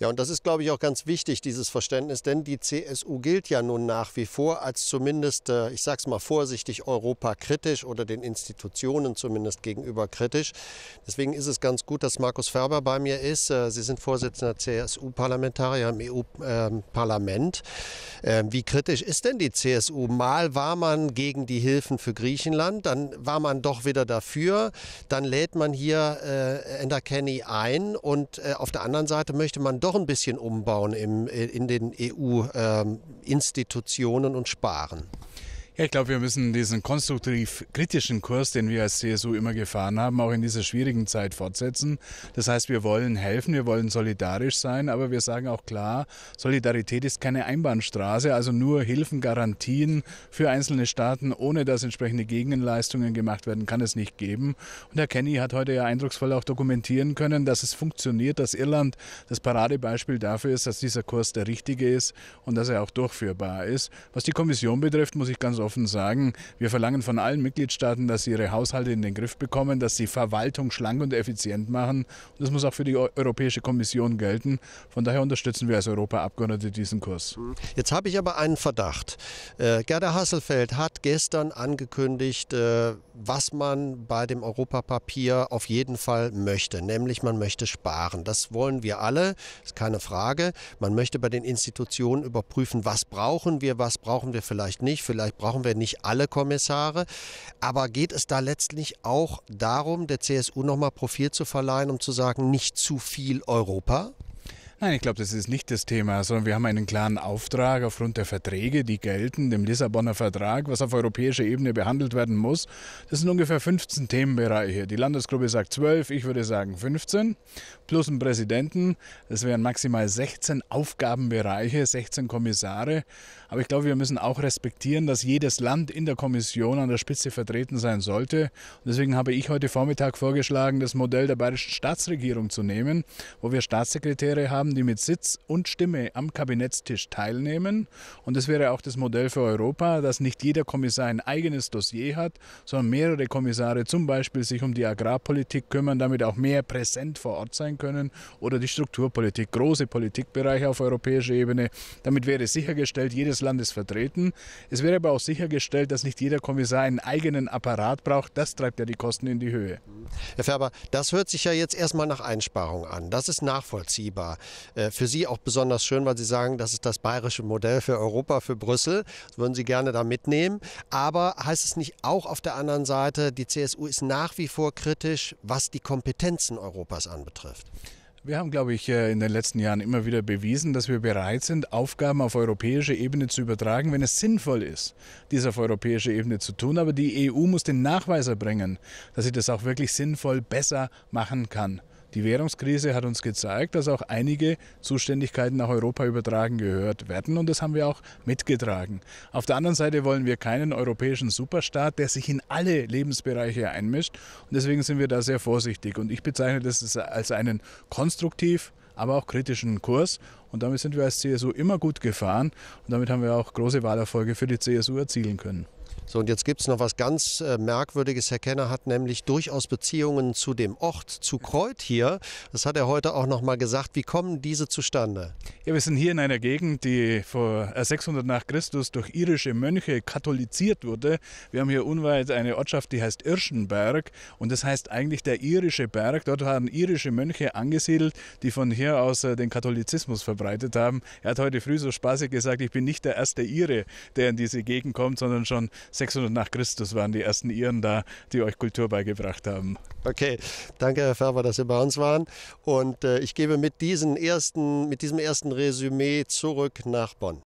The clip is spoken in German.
Ja, und das ist, glaube ich, auch ganz wichtig, dieses Verständnis, denn die CSU gilt ja nun nach wie vor als zumindest, äh, ich sage es mal vorsichtig, europakritisch oder den Institutionen zumindest gegenüber kritisch. Deswegen ist es ganz gut, dass Markus Ferber bei mir ist. Äh, Sie sind Vorsitzender CSU-Parlamentarier im EU-Parlament. Ähm, ähm, wie kritisch ist denn die CSU? Mal war man gegen die Hilfen für Griechenland, dann war man doch wieder dafür, dann lädt man hier äh, Ender Kenny ein und auf der anderen Seite möchte man doch ein bisschen umbauen im, äh, in den EU-Institutionen ähm, und sparen ich glaube, wir müssen diesen konstruktiv-kritischen Kurs, den wir als CSU immer gefahren haben, auch in dieser schwierigen Zeit fortsetzen. Das heißt, wir wollen helfen, wir wollen solidarisch sein, aber wir sagen auch klar, Solidarität ist keine Einbahnstraße, also nur Hilfen, Garantien für einzelne Staaten, ohne dass entsprechende Gegenleistungen gemacht werden, kann es nicht geben. Und Herr Kenny hat heute ja eindrucksvoll auch dokumentieren können, dass es funktioniert, dass Irland das Paradebeispiel dafür ist, dass dieser Kurs der richtige ist und dass er auch durchführbar ist. Was die Kommission betrifft, muss ich ganz offen offen sagen, wir verlangen von allen Mitgliedstaaten, dass sie ihre Haushalte in den Griff bekommen, dass sie Verwaltung schlank und effizient machen. Und das muss auch für die Europäische Kommission gelten. Von daher unterstützen wir als Europaabgeordnete diesen Kurs. Jetzt habe ich aber einen Verdacht. Äh, Gerda Hasselfeld hat gestern angekündigt, äh, was man bei dem Europapapier auf jeden Fall möchte, nämlich man möchte sparen. Das wollen wir alle, ist keine Frage. Man möchte bei den Institutionen überprüfen, was brauchen wir, was brauchen wir vielleicht nicht, vielleicht brauchen brauchen wir nicht alle Kommissare. Aber geht es da letztlich auch darum, der CSU nochmal Profil zu verleihen, um zu sagen, nicht zu viel Europa? Nein, ich glaube, das ist nicht das Thema, sondern wir haben einen klaren Auftrag aufgrund der Verträge, die gelten, dem Lissabonner Vertrag, was auf europäischer Ebene behandelt werden muss. Das sind ungefähr 15 Themenbereiche. Die Landesgruppe sagt 12, ich würde sagen 15, plus einen Präsidenten. Das wären maximal 16 Aufgabenbereiche, 16 Kommissare. Aber ich glaube, wir müssen auch respektieren, dass jedes Land in der Kommission an der Spitze vertreten sein sollte. Und deswegen habe ich heute Vormittag vorgeschlagen, das Modell der bayerischen Staatsregierung zu nehmen, wo wir Staatssekretäre haben, haben, die mit Sitz und Stimme am Kabinettstisch teilnehmen. Und das wäre auch das Modell für Europa, dass nicht jeder Kommissar ein eigenes Dossier hat, sondern mehrere Kommissare zum Beispiel sich um die Agrarpolitik kümmern, damit auch mehr präsent vor Ort sein können oder die Strukturpolitik, große Politikbereiche auf europäischer Ebene. Damit wäre sichergestellt, jedes Land ist vertreten. Es wäre aber auch sichergestellt, dass nicht jeder Kommissar einen eigenen Apparat braucht. Das treibt ja die Kosten in die Höhe. Herr Färber, das hört sich ja jetzt erstmal nach Einsparung an. Das ist nachvollziehbar. Äh, für Sie auch besonders schön, weil Sie sagen, das ist das bayerische Modell für Europa, für Brüssel. Das würden Sie gerne da mitnehmen. Aber heißt es nicht auch auf der anderen Seite, die CSU ist nach wie vor kritisch, was die Kompetenzen Europas anbetrifft? Wir haben, glaube ich, äh, in den letzten Jahren immer wieder bewiesen, dass wir bereit sind, Aufgaben auf europäische Ebene zu übertragen, wenn es sinnvoll ist, dies auf europäische Ebene zu tun. Aber die EU muss den Nachweis erbringen, dass sie das auch wirklich sinnvoll besser machen kann. Die Währungskrise hat uns gezeigt, dass auch einige Zuständigkeiten nach Europa übertragen gehört werden und das haben wir auch mitgetragen. Auf der anderen Seite wollen wir keinen europäischen Superstaat, der sich in alle Lebensbereiche einmischt und deswegen sind wir da sehr vorsichtig und ich bezeichne das als einen konstruktiv, aber auch kritischen Kurs und damit sind wir als CSU immer gut gefahren und damit haben wir auch große Wahlerfolge für die CSU erzielen können. So, und jetzt gibt es noch was ganz äh, Merkwürdiges. Herr Kenner hat nämlich durchaus Beziehungen zu dem Ort, zu Kreuth hier. Das hat er heute auch noch mal gesagt. Wie kommen diese zustande? Ja, wir sind hier in einer Gegend, die vor 600 äh, nach Christus durch irische Mönche katholiziert wurde. Wir haben hier unweit eine Ortschaft, die heißt Irschenberg. Und das heißt eigentlich der irische Berg. Dort haben irische Mönche angesiedelt, die von hier aus äh, den Katholizismus verbreitet haben. Er hat heute früh so spaßig gesagt, ich bin nicht der erste Ire, der in diese Gegend kommt, sondern schon 600 nach Christus waren die ersten Iren da, die euch Kultur beigebracht haben. Okay, danke Herr Färber, dass Sie bei uns waren. Und äh, ich gebe mit, diesen ersten, mit diesem ersten Resümee zurück nach Bonn.